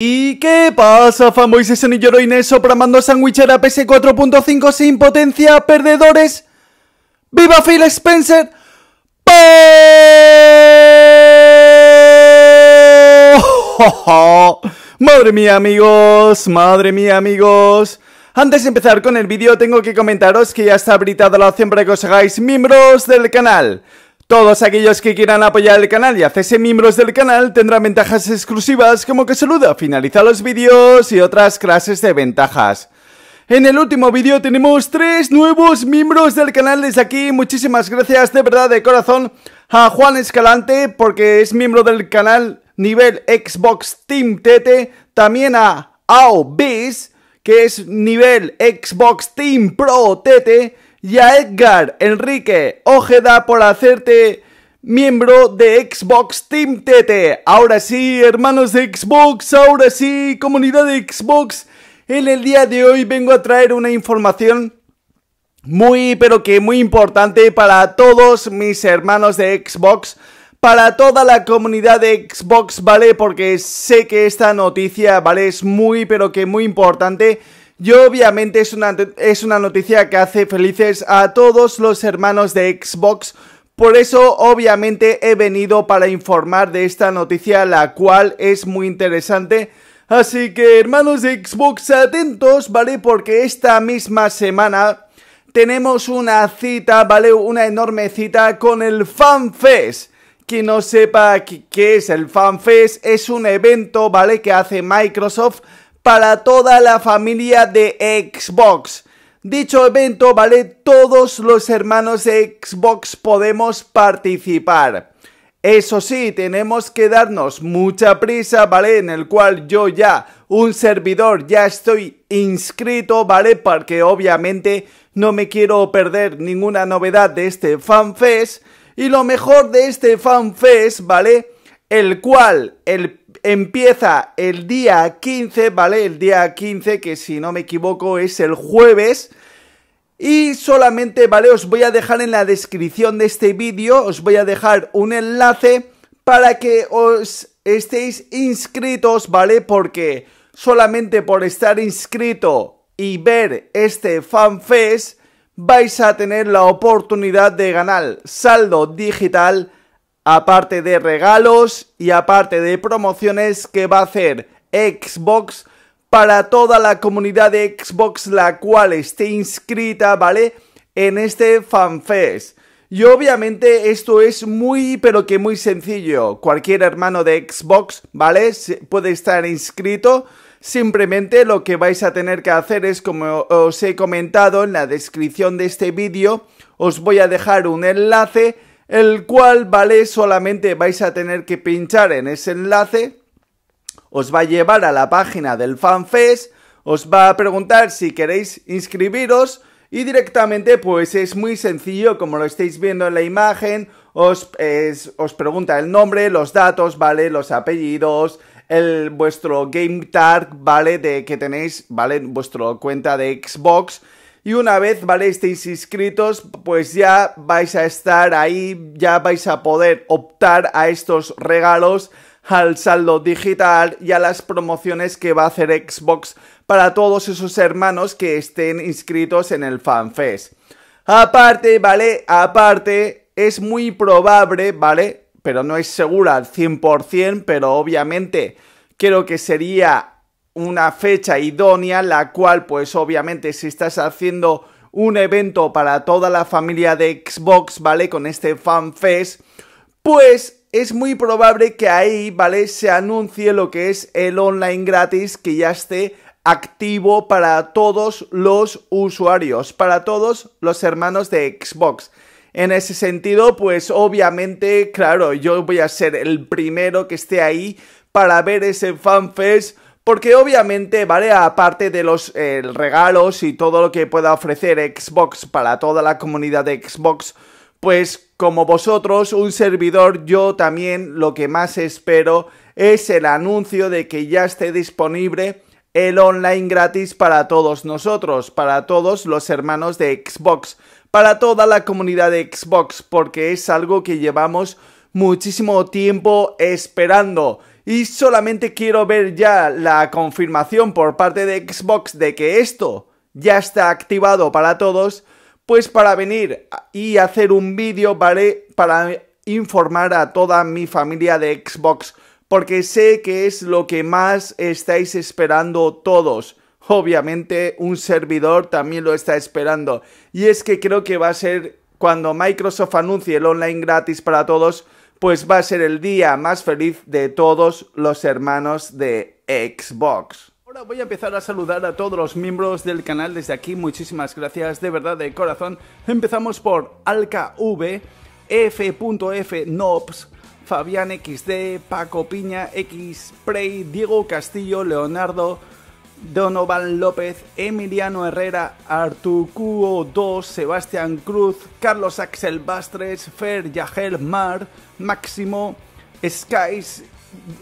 ¿Y qué pasa, fanboys? Es y Yoroines soprando a PS4.5 sin potencia, perdedores. ¡Viva Phil Spencer! Madre mía, amigos, madre mía, amigos. Antes de empezar con el vídeo, tengo que comentaros que ya está habilitada la opción para que os hagáis miembros del canal. Todos aquellos que quieran apoyar el canal y hacerse miembros del canal tendrán ventajas exclusivas como que saluda, finaliza los vídeos y otras clases de ventajas. En el último vídeo tenemos tres nuevos miembros del canal desde aquí, muchísimas gracias de verdad de corazón a Juan Escalante porque es miembro del canal nivel Xbox Team TT, también a Aobis que es nivel Xbox Team Pro TT y a Edgar Enrique Ojeda por hacerte miembro de Xbox Team TT. Ahora sí, hermanos de Xbox, ahora sí, comunidad de Xbox. En el día de hoy vengo a traer una información muy, pero que muy importante para todos mis hermanos de Xbox. Para toda la comunidad de Xbox, ¿vale? Porque sé que esta noticia, ¿vale? Es muy, pero que muy importante yo obviamente es una, es una noticia que hace felices a todos los hermanos de Xbox. Por eso obviamente he venido para informar de esta noticia la cual es muy interesante. Así que hermanos de Xbox atentos, ¿vale? Porque esta misma semana tenemos una cita, ¿vale? Una enorme cita con el FanFest. Quien no sepa qué es el FanFest, es un evento, ¿vale? Que hace Microsoft para toda la familia de Xbox. Dicho evento, ¿vale? Todos los hermanos de Xbox podemos participar. Eso sí, tenemos que darnos mucha prisa, ¿vale? En el cual yo ya, un servidor, ya estoy inscrito, ¿vale? Porque obviamente no me quiero perder ninguna novedad de este FanFest. Y lo mejor de este FanFest, ¿vale? El cual, el empieza el día 15, ¿vale? El día 15, que si no me equivoco es el jueves. Y solamente, ¿vale? Os voy a dejar en la descripción de este vídeo, os voy a dejar un enlace para que os estéis inscritos, ¿vale? Porque solamente por estar inscrito y ver este FanFest vais a tener la oportunidad de ganar saldo digital aparte de regalos y aparte de promociones que va a hacer Xbox para toda la comunidad de Xbox la cual esté inscrita, ¿vale? En este FanFest. Y obviamente esto es muy, pero que muy sencillo. Cualquier hermano de Xbox, ¿vale? Puede estar inscrito. Simplemente lo que vais a tener que hacer es, como os he comentado en la descripción de este vídeo, os voy a dejar un enlace el cual, ¿vale? Solamente vais a tener que pinchar en ese enlace, os va a llevar a la página del FanFest, os va a preguntar si queréis inscribiros y directamente pues es muy sencillo como lo estáis viendo en la imagen, os, pregunta el nombre, los datos, ¿vale? Los apellidos, el vuestro game tag, ¿vale? De que tenéis, ¿vale? vuestro cuenta de Xbox y una vez, ¿vale? Estéis inscritos, pues ya vais a estar ahí, ya vais a poder optar a estos regalos, al saldo digital y a las promociones que va a hacer Xbox para todos esos hermanos que estén inscritos en el FanFest. Aparte, ¿vale? Aparte, es muy probable, ¿vale? Pero no es segura al 100%, pero obviamente creo que sería una fecha idónea, la cual pues obviamente si estás haciendo un evento para toda la familia de Xbox, ¿vale? Con este FanFest, pues es muy probable que ahí, ¿vale? Se anuncie lo que es el online gratis que ya esté activo para todos los usuarios, para todos los hermanos de Xbox. En ese sentido, pues obviamente, claro, yo voy a ser el primero que esté ahí para ver ese FanFest porque obviamente, ¿vale? Aparte de los eh, regalos y todo lo que pueda ofrecer Xbox para toda la comunidad de Xbox, pues como vosotros, un servidor, yo también lo que más espero es el anuncio de que ya esté disponible el online gratis para todos nosotros, para todos los hermanos de Xbox, para toda la comunidad de Xbox, porque es algo que llevamos muchísimo tiempo esperando y solamente quiero ver ya la confirmación por parte de Xbox de que esto ya está activado para todos, pues para venir y hacer un vídeo, ¿vale? Para informar a toda mi familia de Xbox, porque sé que es lo que más estáis esperando todos. Obviamente un servidor también lo está esperando. Y es que creo que va a ser cuando Microsoft anuncie el online gratis para todos, pues va a ser el día más feliz de todos los hermanos de Xbox. Ahora voy a empezar a saludar a todos los miembros del canal desde aquí. Muchísimas gracias, de verdad, de corazón. Empezamos por AlcaV, F.F. Fabián XD, Paco Piña, Xprey, Diego Castillo, Leonardo, Donovan López, Emiliano Herrera, Artucuo 2, Sebastián Cruz, Carlos Axel Bastres, Fer Yagel Mar, Máximo, Skies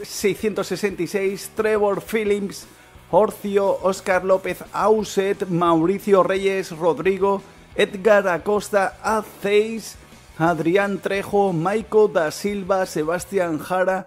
666, Trevor Phillips, Orcio, Oscar López, Auset, Mauricio Reyes, Rodrigo, Edgar Acosta, a Adrián Trejo, Maico da Silva, Sebastián Jara,